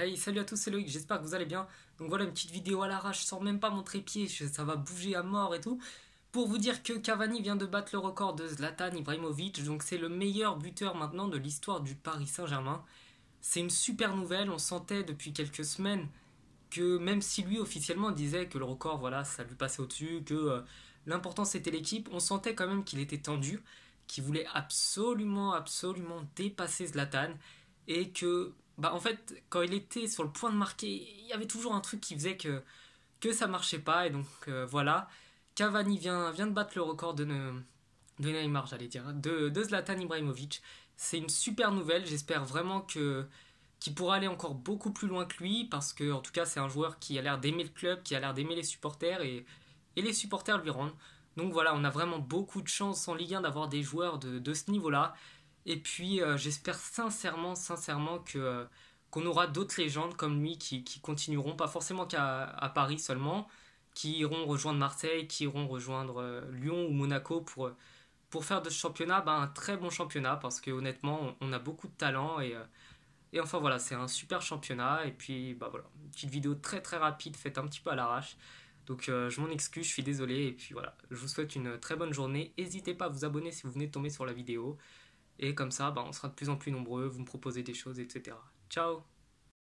Hey, salut à tous, c'est Loïc, j'espère que vous allez bien. Donc voilà, une petite vidéo à l'arrache, sors même pas mon trépied, ça va bouger à mort et tout. Pour vous dire que Cavani vient de battre le record de Zlatan Ibrahimovic, donc c'est le meilleur buteur maintenant de l'histoire du Paris Saint-Germain. C'est une super nouvelle, on sentait depuis quelques semaines que même si lui officiellement disait que le record, voilà, ça lui passait au-dessus, que euh, l'important c'était l'équipe, on sentait quand même qu'il était tendu, qu'il voulait absolument, absolument dépasser Zlatan et que bah en fait, quand il était sur le point de marquer, il y avait toujours un truc qui faisait que, que ça marchait pas. Et donc euh, voilà, Cavani vient, vient de battre le record de, de Neymar, j'allais dire, de, de Zlatan Ibrahimovic. C'est une super nouvelle, j'espère vraiment que qu'il pourra aller encore beaucoup plus loin que lui, parce que en tout cas c'est un joueur qui a l'air d'aimer le club, qui a l'air d'aimer les supporters, et, les supporters lui rendent. Donc voilà, on a vraiment beaucoup de chance en Ligue 1 d'avoir des joueurs de ce niveau-là. Et puis euh, j'espère sincèrement, sincèrement que euh, qu'on aura d'autres légendes comme lui qui, continueront, pas forcément qu'à Paris seulement, qui iront rejoindre Marseille, qui iront rejoindre euh, Lyon ou Monaco pour, pour faire de ce championnat bah, un très bon championnat parce que honnêtement on, a beaucoup de talent et, et enfin voilà c'est un super championnat et puis bah voilà une petite vidéo très très rapide faite un petit peu à l'arrache. Donc je m'en excuse, je suis désolé. Et puis voilà, je vous souhaite une très bonne journée. N'hésitez pas à vous abonner si vous venez de tomber sur la vidéo. Et comme ça, bah, on sera de plus en plus nombreux, vous me proposez des choses, etc. Ciao